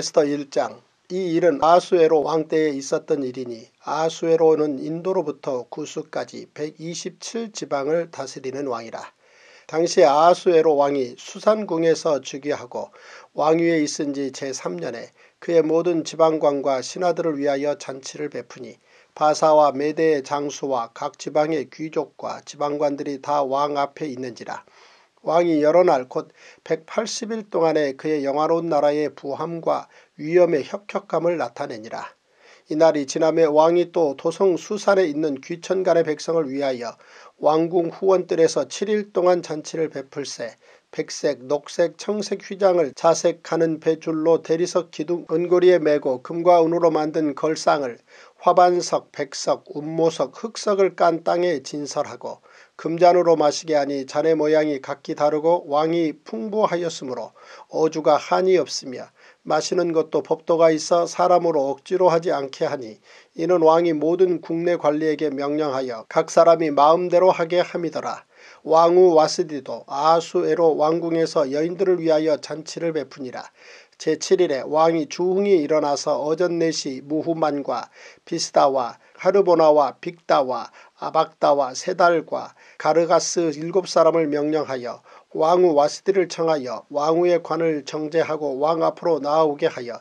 에스더 1장 이 일은 아수에로 왕 때에 있었던 일이니 아수에로는 인도로부터 구수까지 127지방을 다스리는 왕이라. 당시 아수에로 왕이 수산궁에서 즉위하고 왕위에 있은 지 제3년에 그의 모든 지방관과 신하들을 위하여 잔치를 베푸니 바사와 메대의 장수와 각 지방의 귀족과 지방관들이 다 왕 앞에 있는지라 왕이 여러 날 곧 180일 동안에 그의 영화로운 나라의 부함과 위엄의 협격함을 나타내니라. 이날이 지남에 왕이 또 도성 수산에 있는 귀천간의 백성을 위하여 왕궁 후원뜰에서 7일 동안 잔치를 베풀세 백색, 녹색, 청색 휘장을 자색하는 배줄로 대리석 기둥 은고리에 매고 금과 은으로 만든 걸상을 화반석, 백석, 운모석, 흑석을 깐 땅에 진설하고 금잔으로 마시게 하니 잔의 모양이 각기 다르고 왕이 풍부하였으므로 어주가 한이 없으며 마시는 것도 법도가 있어 사람으로 억지로 하지 않게 하니 이는 왕이 모든 국내 관리에게 명령하여 각 사람이 마음대로 하게 함이더라. 왕후 와스디도 아수에로 왕궁에서 여인들을 위하여 잔치를 베푸니라. 제7일에 왕이 주흥이 일어나서 어전넷이 무후만과 비스다와 하르보나와 빅다와 아박다와 세달과 가르가스 일곱 사람을 명령하여 왕후 와스디를 청하여 왕후의 관을 정제하고 왕 앞으로 나오게 하여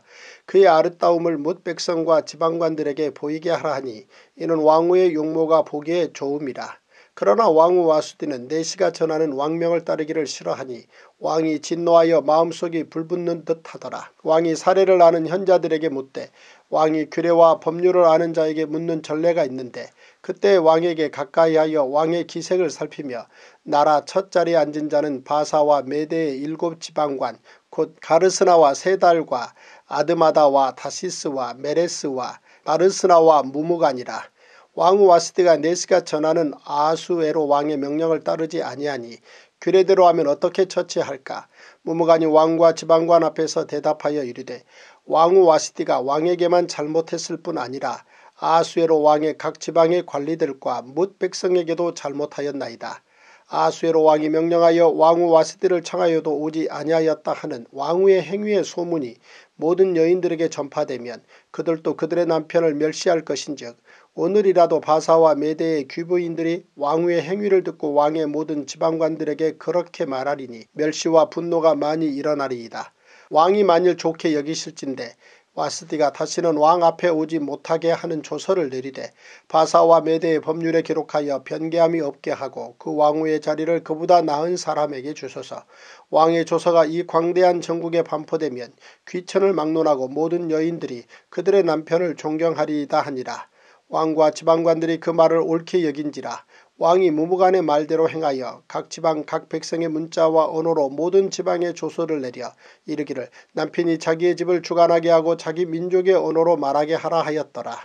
그의 아름다움을 못 백성과 지방관들에게 보이게 하라 하니 이는 왕후의 용모가 보기에 좋음이라. 그러나 왕후 와수디는 내시가 전하는 왕명을 따르기를 싫어하니 왕이 진노하여 마음속이 불붙는 듯하더라. 왕이 사례를 아는 현자들에게 묻되 왕이 규례와 법률을 아는 자에게 묻는 전례가 있는데 그때 왕에게 가까이하여 왕의 기색을 살피며 나라 첫자리에 앉은 자는 바사와 메대의 일곱 지방관 곧 가르스나와 세달과 아드마다와 다시스와 메레스와 바르스나와무무간니라 왕후 와스드가 네스가 전하는 아수에로 왕의 명령을 따르지 아니하니 규례대로 하면 어떻게 처치할까? 무무가니 왕과 지방관 앞에서 대답하여 이르되 왕후 와스디가 왕에게만 잘못했을 뿐 아니라 아수에로 왕의 각 지방의 관리들과 뭇 백성에게도 잘못하였나이다. 아수에로 왕이 명령하여 왕후 와스디를 청하여도 오지 아니하였다 하는 왕후의 행위의 소문이 모든 여인들에게 전파되면 그들도 그들의 남편을 멸시할 것인즉 오늘이라도 바사와 메대의 귀부인들이 왕후의 행위를 듣고 왕의 모든 지방관들에게 그렇게 말하리니 멸시와 분노가 많이 일어나리이다. 왕이 만일 좋게 여기실진데 와스디가 다시는 왕 앞에 오지 못하게 하는 조서를 내리되 바사와 메대의 법률에 기록하여 변개함이 없게 하고 그 왕후의 자리를 그보다 나은 사람에게 주소서 왕의 조서가 이 광대한 전국에 반포되면 귀천을 막론하고 모든 여인들이 그들의 남편을 존경하리이다 하니라. 왕과 지방관들이 그 말을 옳게 여긴지라 왕이 무무간의 말대로 행하여 각 지방 각 백성의 문자와 언어로 모든 지방에 조서를 내려 이르기를 남편이 자기의 집을 주관하게 하고 자기 민족의 언어로 말하게 하라 하였더라.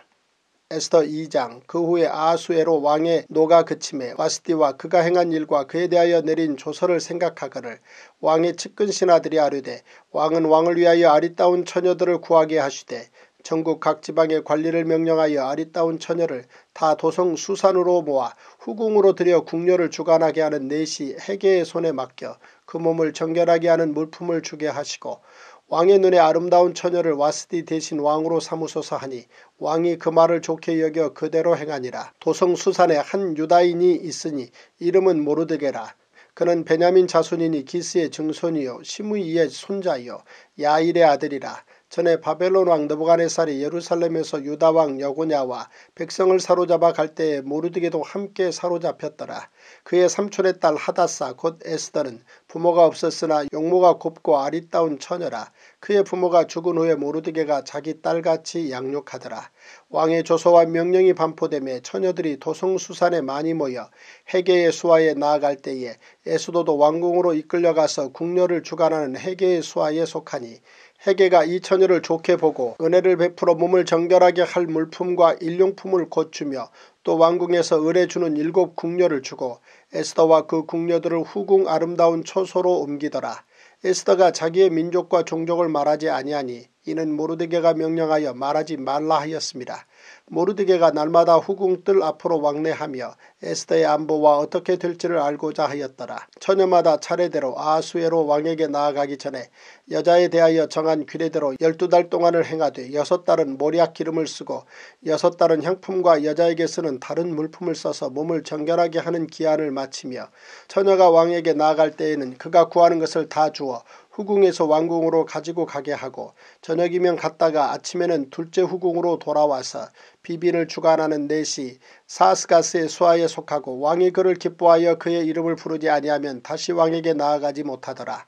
에스더 2장 그 후에 아수에로 왕의 노가 그침에 와스티와 그가 행한 일과 그에 대하여 내린 조서를 생각하거늘 왕의 측근 신하들이 아뢰되 왕은 왕을 위하여 아리따운 처녀들을 구하게 하시되 전국 각지방의 관리를 명령하여 아리따운 처녀를 다 도성 수산으로 모아 후궁으로 들여 궁녀를 주관하게 하는 내시 해계의 손에 맡겨 그 몸을 정결하게 하는 물품을 주게 하시고 왕의 눈에 아름다운 처녀를 와스디 대신 왕으로 삼으소서 하니 왕이 그 말을 좋게 여겨 그대로 행하니라. 도성 수산에 한 유다인이 있으니 이름은 모르드게라. 그는 베냐민 자손이니 기스의 증손이요 시므이의 손자요 야일의 아들이라 전에 바벨론 왕 느부갓네살이 예루살렘에서 유다 왕 여고냐와 백성을 사로잡아 갈 때에 모르드게도 함께 사로잡혔더라. 그의 삼촌의 딸 하다사 곧 에스더는 부모가 없었으나 용모가 곱고 아리따운 처녀라. 그의 부모가 죽은 후에 모르드게가 자기 딸같이 양육하더라. 왕의 조서와 명령이 반포되며 처녀들이 도성수산에 많이 모여 해계의 수하에 나아갈 때에 에스도도 왕궁으로 이끌려가서 궁녀를 주관하는 해계의 수하에 속하니 회계가 이 처녀를 좋게 보고 은혜를 베풀어 몸을 정결하게 할 물품과 일용품을 고추며 또 왕궁에서 을에 주는 일곱 궁녀를 주고 에스더와 그 궁녀들을 후궁 아름다운 초소로 옮기더라. 에스더가 자기의 민족과 종족을 말하지 아니하니 이는 모르드게가 명령하여 말하지 말라 하였습니다. 모르드게가 날마다 후궁들 앞으로 왕래하며 에스더의 안보와 어떻게 될지를 알고자 하였더라. 처녀마다 차례대로 아수에로 왕에게 나아가기 전에 여자에 대하여 정한 규례대로 열두 달 동안을 행하되 여섯 달은 모리악 기름을 쓰고 여섯 달은 향품과 여자에게 쓰는 다른 물품을 써서 몸을 정결하게 하는 기한을 마치며 처녀가 왕에게 나아갈 때에는 그가 구하는 것을 다 주어 후궁에서 왕궁으로 가지고 가게 하고 저녁이면 갔다가 아침에는 둘째 후궁으로 돌아와서 비빈을 주관하는 내시 사스가스의 수하에 속하고 왕이 그를 기뻐하여 그의 이름을 부르지 아니하면 다시 왕에게 나아가지 못하더라.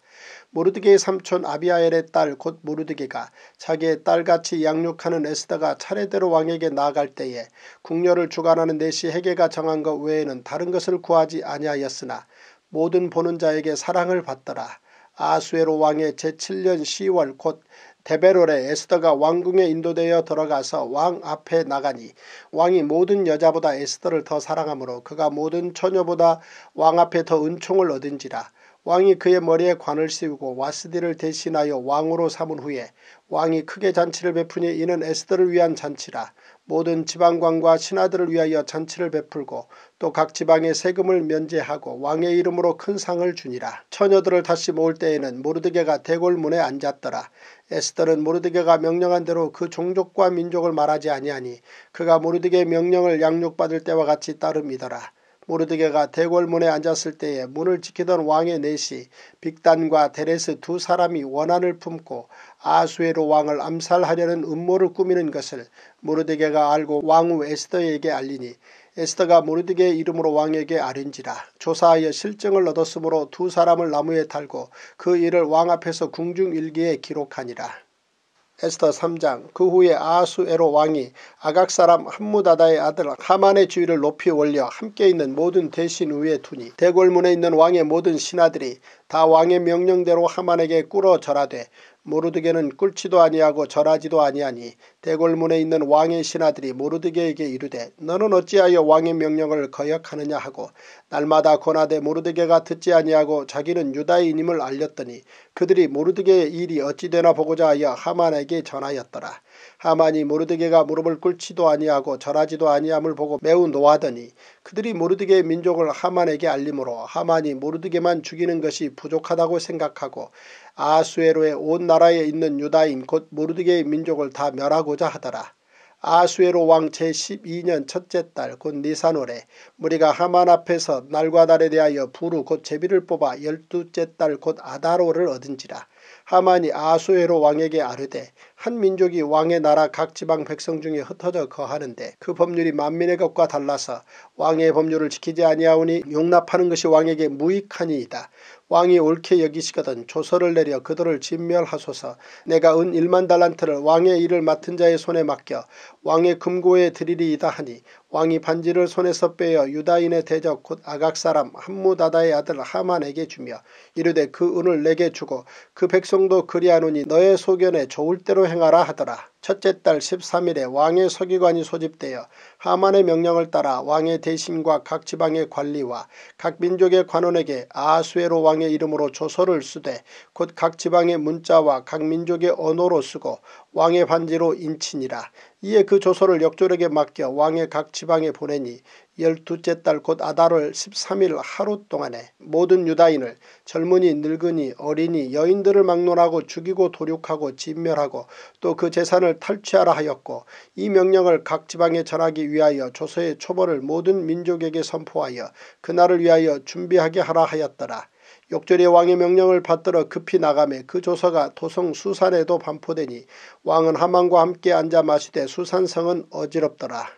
모르드게의 삼촌 아비아엘의 딸 곧 모르드게가 자기의 딸같이 양육하는 에스더가 차례대로 왕에게 나아갈 때에 궁녀를 주관하는 내시 헤게가 정한 것 외에는 다른 것을 구하지 아니하였으나 모든 보는 자에게 사랑을 받더라. 아수에로 왕의 제7년 10월 곧 데베롤에 에스더가 왕궁에 인도되어 들어가서 왕 앞에 나가니 왕이 모든 여자보다 에스더를 더 사랑하므로 그가 모든 처녀보다 왕 앞에 더 은총을 얻은지라 왕이 그의 머리에 관을 씌우고 와스디를 대신하여 왕으로 삼은 후에 왕이 크게 잔치를 베푸니 이는 에스더를 위한 잔치라 모든 지방관과 신하들을 위하여 잔치를 베풀고 또 각 지방의 세금을 면제하고 왕의 이름으로 큰 상을 주니라. 처녀들을 다시 모을 때에는 모르드게가 대골문에 앉았더라. 에스더는 모르드게가 명령한 대로 그 종족과 민족을 말하지 아니하니 그가 모르드게의 명령을 양육받을 때와 같이 따름이더라. 모르드게가 대궐문에 앉았을 때에 문을 지키던 왕의 넷이 빅단과 데레스 두 사람이 원한을 품고 아수에로 왕을 암살하려는 음모를 꾸미는 것을 모르드게가 알고 왕후 에스더에게 알리니 에스더가 모르드게의 이름으로 왕에게 아린지라 조사하여 실정을 얻었으므로 두 사람을 나무에 달고 그 일을 왕 앞에서 궁중일기에 기록하니라. 에스터 3장 그 후에 아수에로 왕이 아각 사람 함무다다의 아들 하만의 주위를 높이 올려 함께 있는 모든 대신 위에 두니 대궐문에 있는 왕의 모든 신하들이 다 왕의 명령대로 하만에게 꿇어 절하되 모르드게는 꿀치도 아니하고 절하지도 아니하니 대궐문에 있는 왕의 신하들이 모르드게에게 이르되 너는 어찌하여 왕의 명령을 거역하느냐 하고 날마다 권하되 모르드게가 듣지 아니하고 자기는 유다인임을 알렸더니 그들이 모르드게의 일이 어찌 되나 보고자 하여 하만에게 전하였더라. 하만이 모르드게가 무릎을 꿇지도 아니하고 절하지도 아니함을 보고 매우 노하더니 그들이 모르드게의 민족을 하만에게 알림으로 하만이 모르드게만 죽이는 것이 부족하다고 생각하고 아수에로의 온 나라에 있는 유다인 곧 모르드게의 민족을 다 멸하고자 하더라. 아수에로 왕 제12년 첫째 달곧니사노래 무리가 하만 앞에서 날과 달에 대하여 부루 곧 제비를 뽑아 열두째 달곧 아다로를 얻은지라 하만이 아수에로 왕에게 아르되 한 민족이 왕의 나라 각 지방 백성 중에 흩어져 거하는데 그 법률이 만민의 것과 달라서 왕의 법률을 지키지 아니하오니 용납하는 것이 왕에게 무익하니이다. 왕이 옳게 여기시거든 조서를 내려 그들을 진멸하소서 내가 은 1만 달란트를 왕의 일을 맡은 자의 손에 맡겨 왕의 금고에 드리리이다 하니 왕이 반지를 손에서 빼어 유다인의 대적 곧 아각사람 한무다다의 아들 하만에게 주며 이르되 그 은을 내게 주고 그 백성도 그리하노니 너의 소견에 좋을 대로 행하라 하더라. 첫째 달 13일에 왕의 서기관이 소집되어 하만의 명령을 따라 왕의 대신과 각 지방의 관리와 각 민족의 관원에게 아수에로 왕의 이름으로 조서를 쓰되 곧 각 지방의 문자와 각 민족의 언어로 쓰고 왕의 반지로 인친이라 이에 그 조서를 역졸에게 맡겨 왕의 각 지방에 보내니 열두째 달 곧 아달월 13일 하루 동안에 모든 유다인을 젊은이 늙은이 어린이 여인들을 막론하고 죽이고 도륙하고 진멸하고 또 그 재산을 탈취하라 하였고 이 명령을 각 지방에 전하기 위하여 조서의 초벌을 모든 민족에게 선포하여 그날을 위하여 준비하게 하라 하였더라. 욕절의 왕의 명령을 받들어 급히 나가매 그 조서가 도성 수산에도 반포되니 왕은 하만과 함께 앉아 마시되 수산성은 어지럽더라.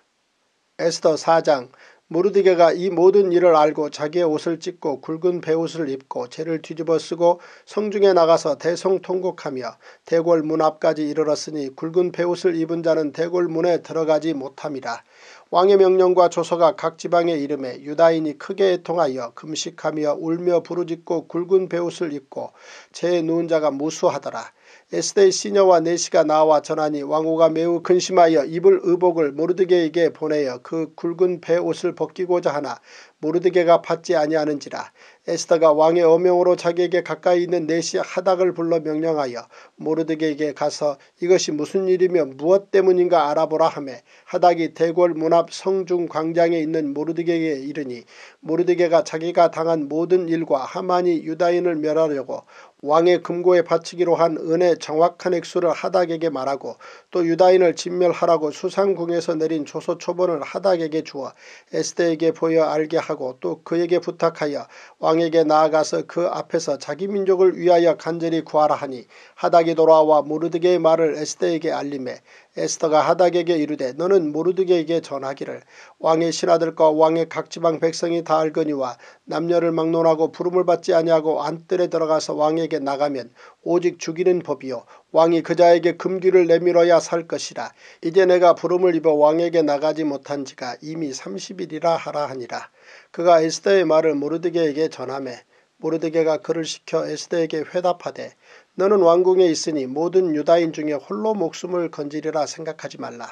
에스더 4장 무르디게가 이 모든 일을 알고 자기의 옷을 찢고 굵은 배옷을 입고 채를 뒤집어 쓰고 성중에 나가서 대성통곡하며 대궐 문 앞까지 이르렀으니 굵은 배옷을 입은 자는 대궐 문에 들어가지 못함이라. 왕의 명령과 조서가 각 지방의 이름에 유다인이 크게 애통하여 금식하며 울며 부르짖고 굵은 배옷을 입고 제 누운 자가 무수하더라. 에스더의 시녀와 내시가 네 나와 전하니 왕후가 매우 근심하여 입을 의복을 모르드게에게 보내어 그 굵은 배옷을 벗기고자 하나 모르드게가 받지 아니하는지라 에스더가 왕의 어명으로 자기에게 가까이 있는 내시 네 하닥을 불러 명령하여 모르드게에게 가서 이것이 무슨 일이며 무엇 때문인가 알아보라 하매 하닥이 대궐 문앞 성중 광장에 있는 모르드게에게 이르니 모르드게가 자기가 당한 모든 일과 하만이 유다인을 멸하려고 왕의 금고에 바치기로 한 은혜 정확한 액수를 하닥에게 말하고 또 유다인을 진멸하라고 수상궁에서 내린 조소 초본을 하닥에게 주어 에스테에게 보여 알게 하고 또 그에게 부탁하여 왕에게 나아가서 그 앞에서 자기 민족을 위하여 간절히 구하라 하니 하닥이 돌아와 모르드게의 말을 에스테에게 알림해 에스터가 하닥에게 이르되 너는 모르드게에게 전하기를 왕의 신하들과 왕의 각 지방 백성이 다 알거니와 남녀를 막론하고 부름을 받지 아니하고 안뜰에 들어가서 왕에게 나가면 오직 죽이는 법이요 왕이 그자에게 금귀를 내밀어야 살 것이라 이제 내가 부름을 입어 왕에게 나가지 못한 지가 이미 30일이라 하라 하니라 그가 에스더의 말을 모르드게에게 전함에 모르드게가 그를 시켜 에스더에게 회답하되 너는 왕궁에 있으니 모든 유다인 중에 홀로 목숨을 건지리라 생각하지 말라.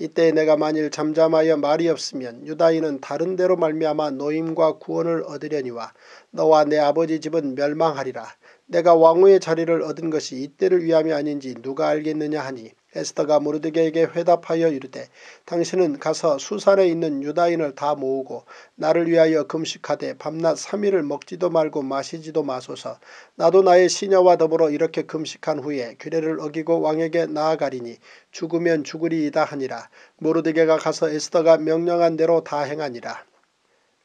이때 내가 만일 잠잠하여 말이 없으면 유다인은 다른 데로 말미암아 노임과 구원을 얻으려니와 너와 내 아버지 집은 멸망하리라. 내가 왕후의 자리를 얻은 것이 이때를 위함이 아닌지 누가 알겠느냐 하니 에스더가 모르드게에게 회답하여 이르되 당신은 가서 수산에 있는 유다인을 다 모으고 나를 위하여 금식하되 밤낮 3일을 먹지도 말고 마시지도 마소서 나도 나의 시녀와 더불어 이렇게 금식한 후에 규례를 어기고 왕에게 나아가리니 죽으면 죽으리이다 하니라 모르드게가 가서 에스더가 명령한 대로 다 행하니라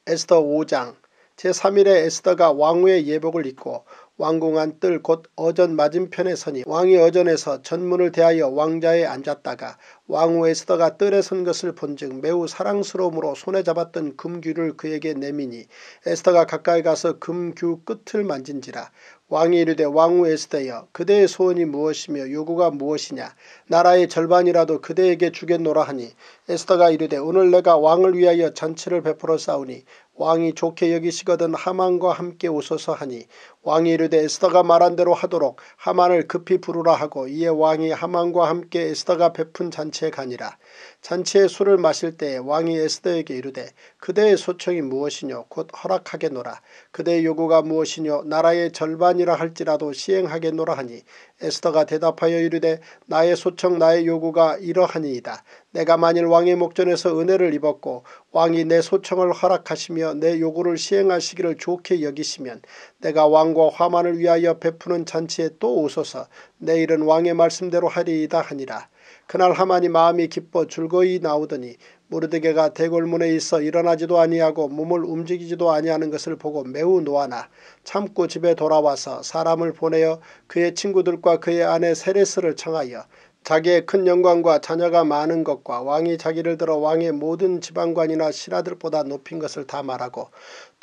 에스더 5장 제3일에 에스더가 왕후의 예복을 입고 왕궁한뜰곧 어전 맞은편에 서니 왕이 어전에서 전문을 대하여 왕좌에 앉았다가 왕후 에스더가 뜰에 선 것을 본즉 매우 사랑스러움으로 손에 잡았던 금귤을 그에게 내미니 에스더가 가까이 가서 금귤 끝을 만진지라 왕이 이르되 왕후 에스더여 그대의 소원이 무엇이며 요구가 무엇이냐 나라의 절반이라도 그대에게 주겠노라 하니 에스더가 이르되 오늘 내가 왕을 위하여 잔치를 베풀어 싸우니 왕이 좋게 여기시거든 하만과 함께 웃어서 하니 왕이 이르되 에스더가 말한 대로 하도록 하만을 급히 부르라 하고 이에 왕이 하만과 함께 에스더가 베푼 잔치에 가니라. 잔치에 술을 마실 때에 왕이 에스더에게 이르되 그대의 소청이 무엇이뇨 곧 허락하게노라. 그대의 요구가 무엇이뇨 나라의 절반이라 할지라도 시행하게노라 하니 에스더가 대답하여 이르되 나의 소청 나의 요구가 이러하니이다. 내가 만일 왕의 목전에서 은혜를 입었고 왕이 내 소청을 허락하시며 내 요구를 시행하시기를 좋게 여기시면 내가 왕과 화만을 위하여 베푸는 잔치에 또 오소서 내일은 왕의 말씀대로 하리이다 하니라. 그날 하만이 마음이 기뻐 즐거이 나오더니 무르드게가 대골문에 있어 일어나지도 아니하고 몸을 움직이지도 아니하는 것을 보고 매우 노하나 참고 집에 돌아와서 사람을 보내어 그의 친구들과 그의 아내 세레스를 청하여 자기의 큰 영광과 자녀가 많은 것과 왕이 자기를 들어 왕의 모든 지방관이나 신하들보다 높인 것을 다 말하고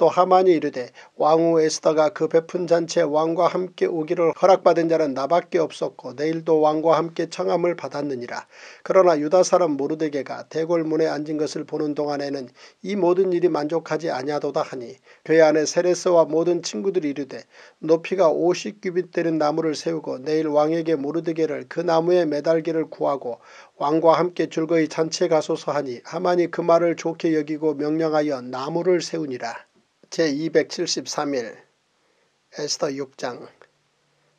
또 하만이 이르되 왕후 에스더가 그 베푼 잔치에 왕과 함께 오기를 허락받은 자는 나밖에 없었고 내일도 왕과 함께 청함을 받았느니라. 그러나 유다 사람 모르데게가 대궐문에 앉은 것을 보는 동안에는 이 모든 일이 만족하지 아니하도다 하니 교회 안에 세레스와 모든 친구들이 이르되 높이가 50규빗 되는 나무를 세우고 내일 왕에게 모르데게를 그 나무에 매달기를 구하고 왕과 함께 즐거이 잔치에 가소서 하니 하만이 그 말을 좋게 여기고 명령하여 나무를 세우니라. 제273일 에스더 6장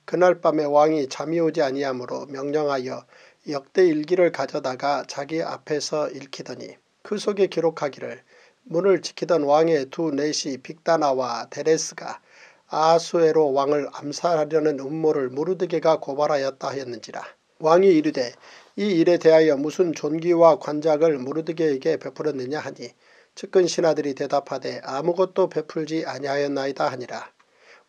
그날 밤에 왕이 잠이 오지 아니하므로 명령하여 역대 일기를 가져다가 자기 앞에서 읽히더니 그 속에 기록하기를 문을 지키던 왕의 두 내시 빅다나와 데레스가 아수에로 왕을 암살하려는 음모를 무르드게가 고발하였다 하였는지라. 왕이 이르되 이 일에 대하여 무슨 존귀와 관작을 무르드게에게 베풀었느냐 하니 측근 신하들이 대답하되 아무것도 베풀지 아니하였나이다 하니라.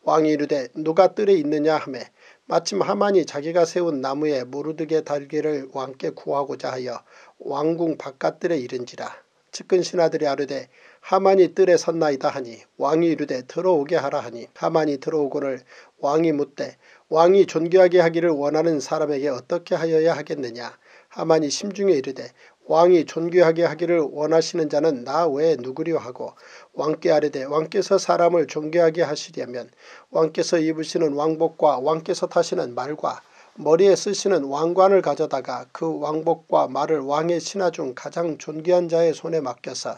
왕이 이르되 누가 뜰에 있느냐 하매 마침 하만이 자기가 세운 나무에 모르드게 달기를 왕께 구하고자 하여 왕궁 바깥뜰에 이른지라. 측근 신하들이 아르되 하만이 뜰에 섰나이다 하니 왕이 이르되 들어오게 하라 하니 하만이 들어오고를 왕이 묻되 왕이 존귀하게 하기를 원하는 사람에게 어떻게 하여야 하겠느냐 하만이 심중에 이르되 왕이 존귀하게 하기를 원하시는 자는 나 외에 누구려 하고 왕께 아래되 왕께서 사람을 존귀하게 하시려면 왕께서 입으시는 왕복과 왕께서 타시는 말과 머리에 쓰시는 왕관을 가져다가 그 왕복과 말을 왕의 신하 중 가장 존귀한 자의 손에 맡겨서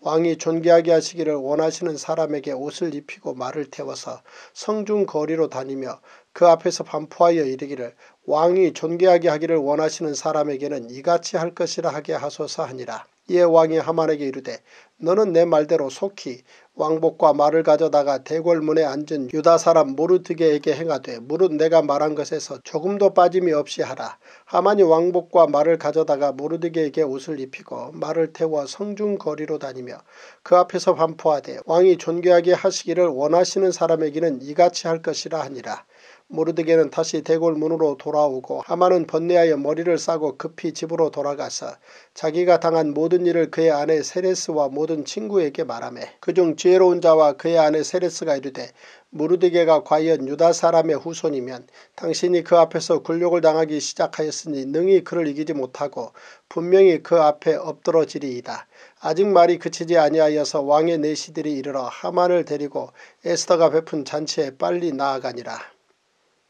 왕이 존귀하게 하시기를 원하시는 사람에게 옷을 입히고 말을 태워서 성중 거리로 다니며 그 앞에서 반포하여 이르기를 왕이 존귀하게 하기를 원하시는 사람에게는 이같이 할 것이라 하게 하소서 하니라. 이에 왕이 하만에게 이르되 너는 내 말대로 속히 왕복과 말을 가져다가 대궐문에 앉은 유다 사람 모르드게에게 행하되 무릇 내가 말한 것에서 조금도 빠짐이 없이 하라. 하만이 왕복과 말을 가져다가 모르드게에게 옷을 입히고 말을 태워 성중거리로 다니며 그 앞에서 반포하되 왕이 존귀하게 하시기를 원하시는 사람에게는 이같이 할 것이라 하니라. 모르드게는 다시 대궐 문으로 돌아오고 하마는 번뇌하여 머리를 싸고 급히 집으로 돌아가서 자기가 당한 모든 일을 그의 아내 세레스와 모든 친구에게 말하매 그중 지혜로운 자와 그의 아내 세레스가 이르되 무르드게가 과연 유다 사람의 후손이면 당신이 그 앞에서 굴욕을 당하기 시작하였으니 능히 그를 이기지 못하고 분명히 그 앞에 엎드러지리이다. 아직 말이 그치지 아니하여서 왕의 내시들이 이르러 하만을 데리고 에스더가 베푼 잔치에 빨리 나아가니라.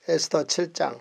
에스더 7장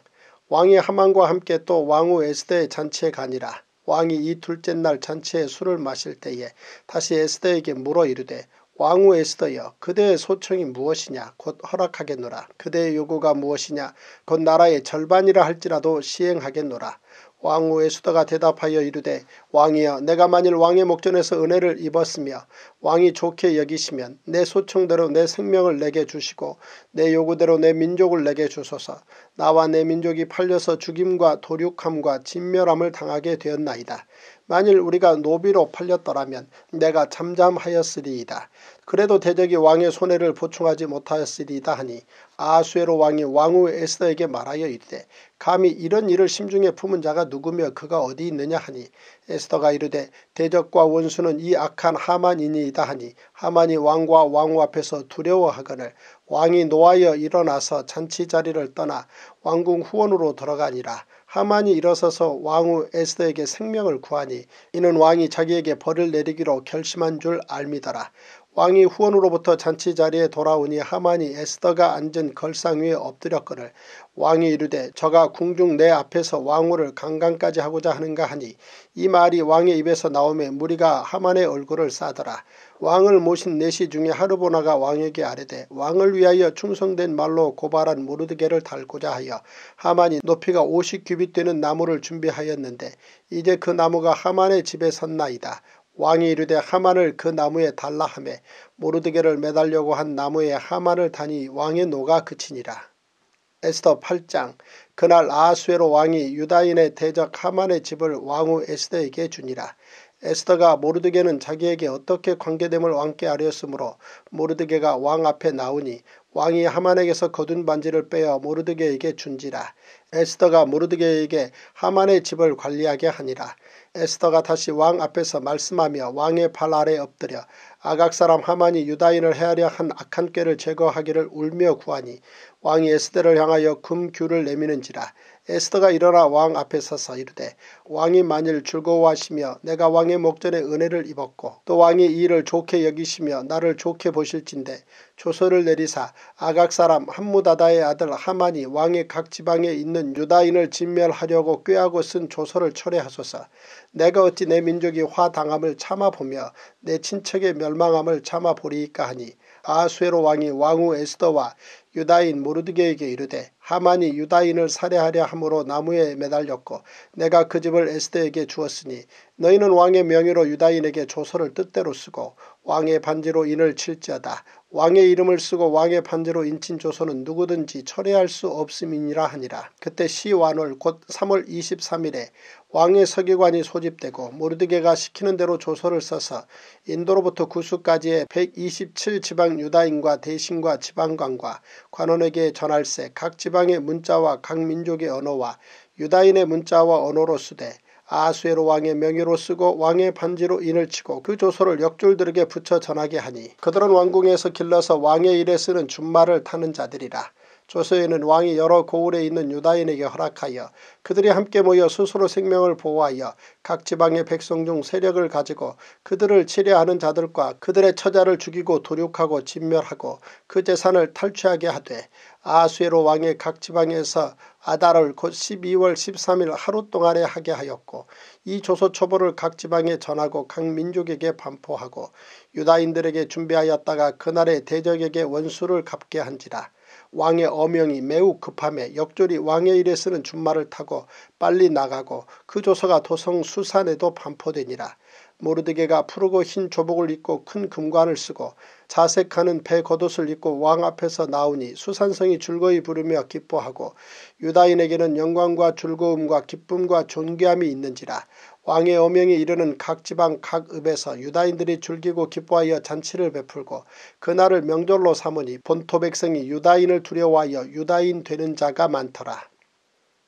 왕이 하만과 함께 또 왕후 에스더의 잔치에 가니라. 왕이 이 둘째 날 잔치에 술을 마실 때에 다시 에스더에게 물어 이르되 왕후 에스더여 그대의 소청이 무엇이냐 곧 허락하겠노라 그대의 요구가 무엇이냐 곧 나라의 절반이라 할지라도 시행하겠노라 왕후의 수다가 대답하여 이르되 왕이여 내가 만일 왕의 목전에서 은혜를 입었으며 왕이 좋게 여기시면 내 소청대로 내 생명을 내게 주시고 내 요구대로 내 민족을 내게 주소서 나와 내 민족이 팔려서 죽임과 도륙함과 진멸함을 당하게 되었나이다. 만일 우리가 노비로 팔렸더라면 내가 잠잠하였으리이다. 그래도 대적이 왕의 손해를 보충하지 못하였으리다 하니 아수에로 왕이 왕후 에스더에게 말하여 이르되 감히 이런 일을 심중에 품은 자가 누구며 그가 어디 있느냐 하니 에스더가 이르되 대적과 원수는 이 악한 하만이니이다 하니 하만이 왕과 왕후 앞에서 두려워하거늘 왕이 노하여 일어나서 잔치자리를 떠나 왕궁 후원으로 들어가니라 하만이 일어서서 왕후 에스더에게 생명을 구하니 이는 왕이 자기에게 벌을 내리기로 결심한 줄 알미더라 왕이 후원으로부터 잔치 자리에 돌아오니 하만이 에스더가 앉은 걸상 위에 엎드렸거늘 왕이 이르되 저가 궁중 내 앞에서 왕후를 강간까지 하고자 하는가 하니 이 말이 왕의 입에서 나오며 무리가 하만의 얼굴을 싸더라. 왕을 모신 내시 중에 하르보나가 왕에게 아뢰되 왕을 위하여 충성된 말로 고발한 모르드게를 달고자 하여 하만이 높이가 50규빗 되는 나무를 준비하였는데 이제 그 나무가 하만의 집에 섰나이다. 왕이 이르되 하만을 그 나무에 달라 함에 모르드게를 매달려고 한 나무에 하만을 다니 왕의 노가 그치니라. 에스더 8장 그날 아수에로 왕이 유다인의 대적 하만의 집을 왕후 에스더에게 주니라. 에스더가 모르드게는 자기에게 어떻게 관계됨을 왕께 아뢰었으므로 모르드게가 왕 앞에 나오니 왕이 하만에게서 거둔 반지를 빼어 모르드게에게 준지라. 에스더가 모르드게에게 하만의 집을 관리하게 하니라. 에스더가 다시 왕 앞에서 말씀하며 왕의 발 아래 엎드려 아각 사람 하만이 유다인을 헤아려한 악한 꾀를 제거하기를 울며 구하니 왕이 에스더를 향하여 금규를 내미는지라 에스더가 일어나 왕 앞에 서서 이르되 왕이 만일 즐거워하시며 내가 왕의 목전에 은혜를 입었고 또 왕이 이 일을 좋게 여기시며 나를 좋게 보실진데 조서를 내리사 아각 사람 한무다다의 아들 하만이 왕의 각 지방에 있는 유다인을 진멸하려고 꾀하고 쓴 조서를 철회하소서 내가 어찌 내 민족이 화당함을 참아보며 내 친척의 멸망함을 참아보리까 하니 아수에로 왕이 왕후 에스더와 유다인 모르드게에게 이르되 하만이 유다인을 살해하려 함으로 나무에 매달렸고 내가 그 집을 에스더에게 주었으니 너희는 왕의 명의로 유다인에게 조서를 뜻대로 쓰고 왕의 반지로 인을 칠자다 왕의 이름을 쓰고 왕의 반지로 인친 조서는 누구든지 철회할 수 없음이니라 하니라. 그때 시완월 곧 3월 23일에 왕의 서기관이 소집되고 모르드게가 시키는 대로 조서를 써서 인도로부터 구수까지의 127지방 유다인과 대신과 지방관과 관원에게 전할세 각 지방의 문자와 각 민족의 언어와 유다인의 문자와 언어로 수되 아수에로 왕의 명의로 쓰고 왕의 반지로 인을 치고 그 조서를 역졸들에게 붙여 전하게 하니 그들은 왕궁에서 길러서 왕의 일에 쓰는 준말을 타는 자들이라. 조서에는 왕이 여러 고울에 있는 유다인에게 허락하여 그들이 함께 모여 스스로 생명을 보호하여 각 지방의 백성 중 세력을 가지고 그들을 치려하는 자들과 그들의 처자를 죽이고 도륙하고 진멸하고 그 재산을 탈취하게 하되 아수에로 왕의 각 지방에서 아다를곧 12월 13일 하루 동안에 하게 하였고 이조서 초보를 각 지방에 전하고 각 민족에게 반포하고 유다인들에게 준비하였다가 그날의 대적에게 원수를 갚게 한지라. 왕의 어명이 매우 급함에 역졸이 왕의 일에 쓰는 준마를 타고 빨리 나가고 그 조서가 도성 수산에도 반포되니라. 모르드게가 푸르고 흰 조복을 입고 큰 금관을 쓰고 자색하는 배 겉옷을 입고 왕 앞에서 나오니 수산성이 즐거이 부르며 기뻐하고 유다인에게는 영광과 즐거움과 기쁨과 존귀함이 있는지라 왕의 어명이 이르는 각 지방 각 읍에서 유다인들이 즐기고 기뻐하여 잔치를 베풀고 그날을 명절로 삼으니 본토 백성이 유다인을 두려워하여 유다인 되는 자가 많더라.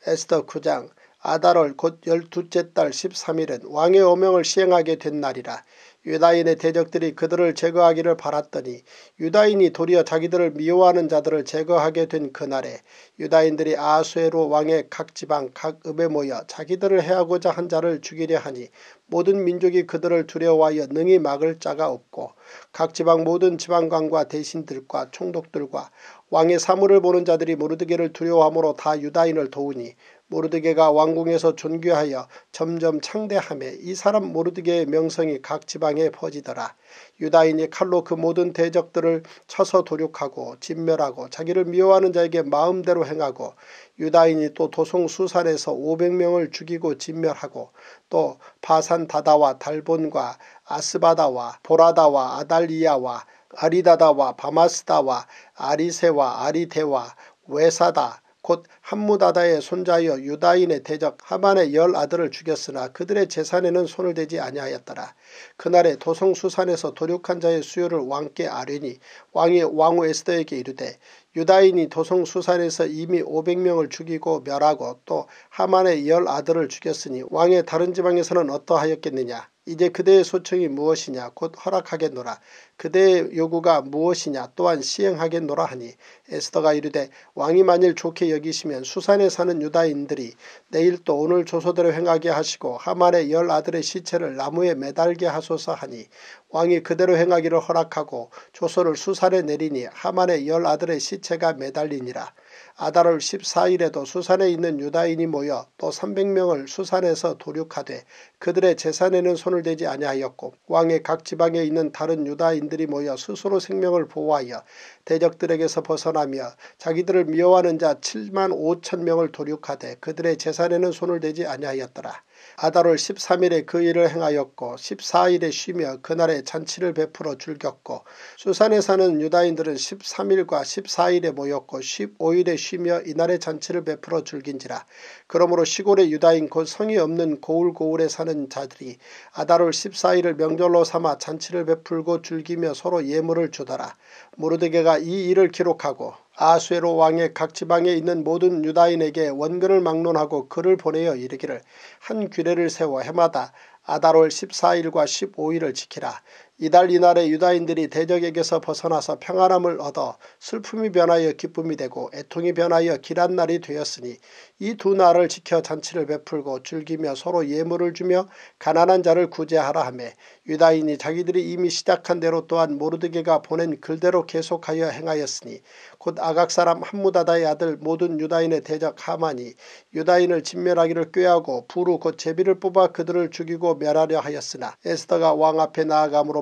에스더 9장 아달월 곧 열두째 달 13일은 왕의 오명을 시행하게 된 날이라 유다인의 대적들이 그들을 제거하기를 바랐더니 유다인이 도리어 자기들을 미워하는 자들을 제거하게 된 그날에 유다인들이 아수에로 왕의 각 지방 각 읍에 모여 자기들을 해하고자 한 자를 죽이려 하니 모든 민족이 그들을 두려워하여 능히 막을 자가 없고 각 지방 모든 지방관과 대신들과 총독들과 왕의 사물을 보는 자들이 모르드게를 두려워함으로 다 유다인을 도우니 모르드게가 왕궁에서 존귀하여 점점 창대함에 이 사람 모르드게의 명성이 각 지방에 퍼지더라. 유다인이 칼로 그 모든 대적들을 쳐서 도륙하고 진멸하고 자기를 미워하는 자에게 마음대로 행하고 유다인이 또 도송 수산에서 500명을 죽이고 진멸하고 또 바산 다다와 달본과 아스바다와 보라다와 아달리아와 아리다다와 바마스다와 아리세와 아리데와 외사다 곧 함무다다의 손자여 유다인의 대적 하반의 열 아들을 죽였으나 그들의 재산에는 손을 대지 아니하였더라. 그날에 도성수산에서 도륙한 자의 수요를 왕께 아뢰니 왕이 왕후 에스더에게 이르되 유다인이 도성수산에서 이미 500명을 죽이고 멸하고 또 하만의 열 아들을 죽였으니 왕의 다른 지방에서는 어떠하였겠느냐. 이제 그대의 소청이 무엇이냐 곧 허락하겠노라 그대의 요구가 무엇이냐 또한 시행하겠노라 하니 에스더가 이르되 왕이 만일 좋게 여기시면 수산에 사는 유다인들이 내일 또 오늘 조소대로 행하게 하시고 하만의 열 아들의 시체를 나무에 매달게 하소서 하니 왕이 그대로 행하기를 허락하고 조소를 수산에 내리니 하만의 열 아들의 시체가 매달리니라 아달월 14일에도 수산에 있는 유다인이 모여 또 300명을 수산에서 도륙하되 그들의 재산에는 손을 대지 아니하였고 왕의 각 지방에 있는 다른 유다인들이 모여 스스로 생명을 보호하여 대적들에게서 벗어나며 자기들을 미워하는 자 7만 5천 명을 도륙하되 그들의 재산에는 손을 대지 아니하였더라. 아달월 13일에 그 일을 행하였고 14일에 쉬며 그날에 잔치를 베풀어 즐겼고 수산에 사는 유다인들은 13일과 14일에 모였고 15일에 쉬며 이날의 잔치를 베풀어 즐긴지라. 그러므로 시골의 유다인 곧 성이 없는 고울고울에 사는 자들이 아달월 14일을 명절로 삼아 잔치를 베풀고 즐기며 서로 예물을 주더라. 모르드게가 이 일을 기록하고 아수에로 왕의 각 지방에 있는 모든 유다인에게 원근을 막론하고 글을 보내어 이르기를 한 규례를 세워 해마다 아다롤 14일과 15일을 지키라. 이달 이날에 유다인들이 대적에게서 벗어나서 평안함을 얻어 슬픔이 변하여 기쁨이 되고 애통이 변하여 길한 날이 되었으니 이 두 날을 지켜 잔치를 베풀고 즐기며 서로 예물을 주며 가난한 자를 구제하라 하매 유다인이 자기들이 이미 시작한 대로 또한 모르드게가 보낸 글대로 계속하여 행하였으니 곧 아각 사람 한무다다의 아들 모든 유다인의 대적 하만이 유다인을 진멸하기를 꾀하고 부르 곧 제비를 뽑아 그들을 죽이고 멸하려 하였으나 에스더가 왕 앞에 나아가므로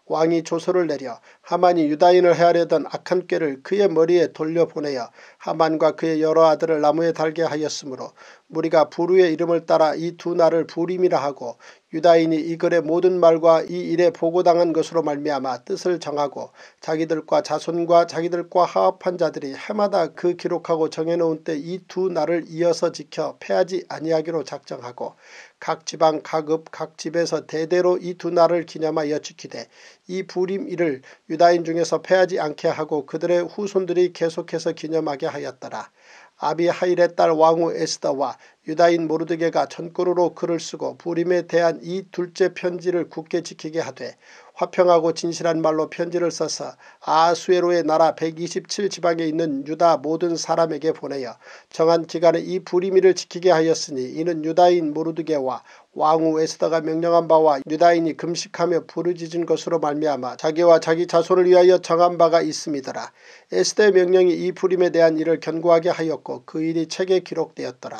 왕이 조서를 내려 하만이 유다인을 해하려던 악한 꾀를 그의 머리에 돌려보내어 하만과 그의 여러 아들을 나무에 달게 하였으므로 무리가 부루의 이름을 따라 이 두 날을 부림이라 하고 유다인이 이 글의 모든 말과 이 일에 보고당한 것으로 말미암아 뜻을 정하고 자기들과 자손과 자기들과 하합한 자들이 해마다 그 기록하고 정해놓은 때 이 두 날을 이어서 지켜 패하지 아니하기로 작정하고 각 지방 각읍각 집에서 대대로 이 두 날을 기념하여 지키되 이 부림 일을 유다인 중에서 패하지 않게 하고 그들의 후손들이 계속해서 기념하게 하였더라. 아비하일의 딸 왕후 에스다와 유다인 모르드게가 전거로로 글을 쓰고 부림에 대한 이 둘째 편지를 굳게 지키게 하되 화평하고 진실한 말로 편지를 써서 아수에로의 나라 127지방에 있는 유다 모든 사람에게 보내어 정한 기간에 이 불임이를 지키게 하였으니 이는 유다인 모르드게와 왕후 에스더가 명령한 바와 유다인이 금식하며 부르짖은 것으로 말미암아 자기와 자기 자손을 위하여 정한 바가 있음이더라. 에스더의 명령이 이 불임에 대한 일을 견고하게 하였고 그 일이 책에 기록되었더라.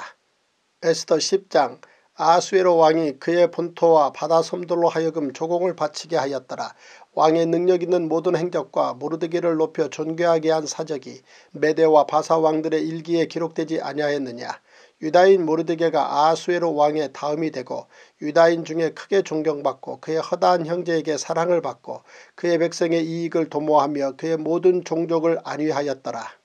에스더 10장 아수에로 왕이 그의 본토와 바다 섬들로 하여금 조공을 바치게 하였더라. 왕의 능력 있는 모든 행적과 모르드기를 높여 존귀하게 한 사적이 메대와 바사 왕들의 일기에 기록되지 아니하였느냐. 유다인 모르드게가 아수에로 왕의 다음이 되고 유다인 중에 크게 존경받고 그의 허다한 형제에게 사랑을 받고 그의 백성의 이익을 도모하며 그의 모든 종족을 안위하였더라.